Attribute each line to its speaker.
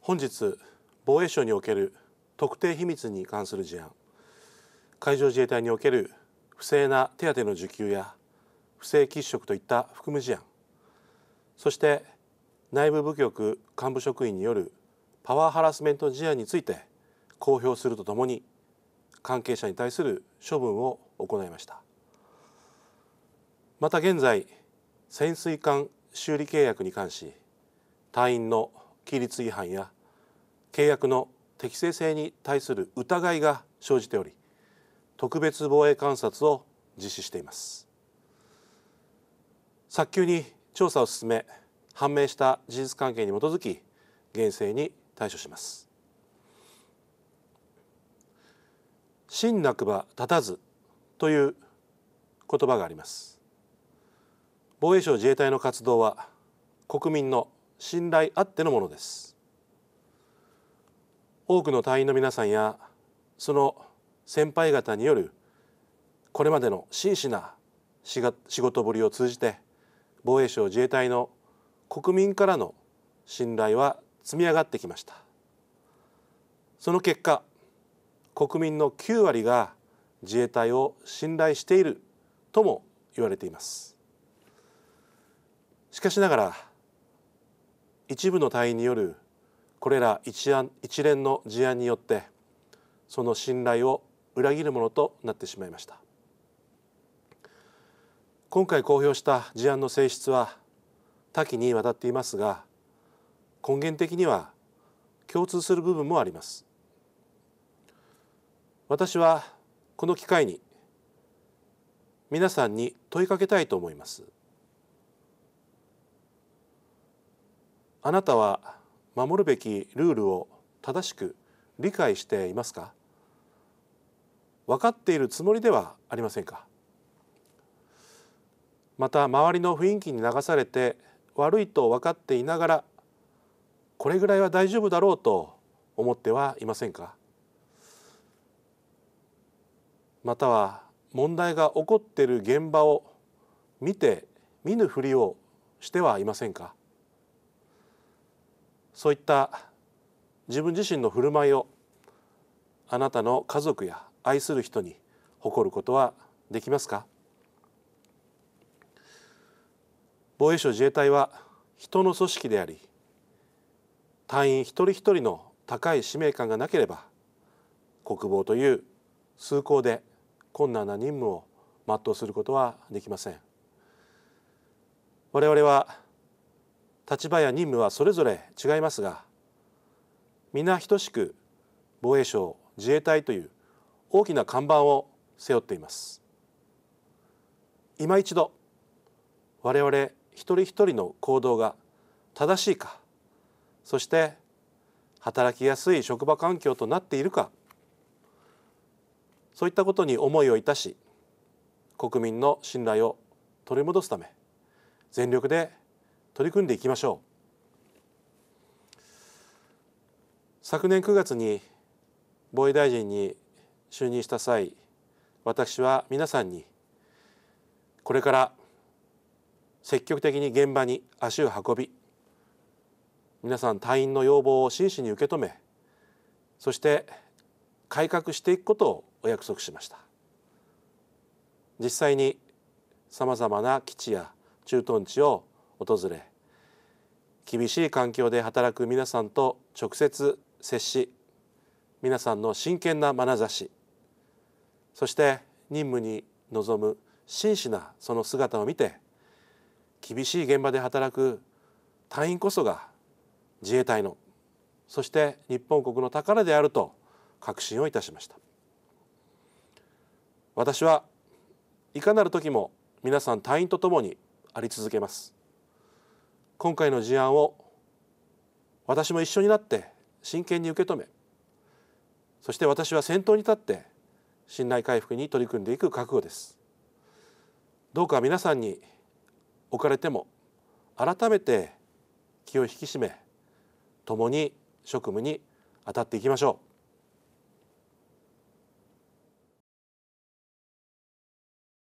Speaker 1: 本日防衛省における特定秘密に関する事案海上自衛隊における不正な手当の受給や不正喫食といった含む事案そして内部部局幹部職員によるパワーハラスメント事案について公表するとともに関係者に対する処分を行いましたまた現在潜水艦修理契約に関し隊員の規律違反や契約の適正性に対する疑いが生じており特別防衛観察を実施しています早急に調査を進め判明した事実関係に基づき厳正に対処します真なくば立たずという言葉があります防衛省自衛隊の活動は国民の信頼あってのものです多くの隊員の皆さんやその先輩方によるこれまでの真摯な仕事ぶりを通じて防衛省自衛隊の国民からの信頼は積み上がってきましたその結果国民の9割が自衛隊を信頼しているとも言われていますしかしながら一部の隊員によるこれら一案一連の事案によってその信頼を裏切るものとなってしまいました今回公表した事案の性質は多岐にわたっていますが根源的には共通する部分もあります私はこの機会に皆さんに問いかけたいと思います。あなたは守るべきルールを正しく理解していますか分かっているつもりではありませんかまた周りの雰囲気に流されて悪いと分かっていながらこれぐらいは大丈夫だろうと思ってはいませんかまたは問題が起こっている現場を見て見ぬふりをしてはいませんかそういった自分自身の振る舞いをあなたの家族や愛する人に誇ることはできますか防衛省自衛隊は人の組織であり隊員一人一人の高い使命感がなければ国防という崇高で困難な任務を全うすることはできません我々は立場や任務はそれぞれ違いますが皆等しく防衛省自衛隊という大きな看板を背負っています今一度我々一人一人の行動が正しいかそして働きやすい職場環境となっているかそういったことに思いをいたし国民の信頼を取り戻すため全力で取り組んでいきましょう昨年9月に防衛大臣に就任した際私は皆さんにこれから積極的に現場に足を運び皆さん隊員の要望を真摯に受け止めそして改革していくことをお約束しました実際にさまざまな基地や駐屯地を訪れ厳しい環境で働く皆さんと直接接し皆さんの真剣な眼差しそして任務に臨む真摯なその姿を見て厳しい現場で働く隊員こそが自衛隊のそして日本国の宝であると確信をいたしました私はいかなる時も皆さん隊員とともにあり続けます今回の事案を私も一緒になって真剣に受け止めそして私は先頭に立って信頼回復に取り組んでいく覚悟ですどうか皆さんに置かれても改めて気を引き締め共に職務に当たっていきましょう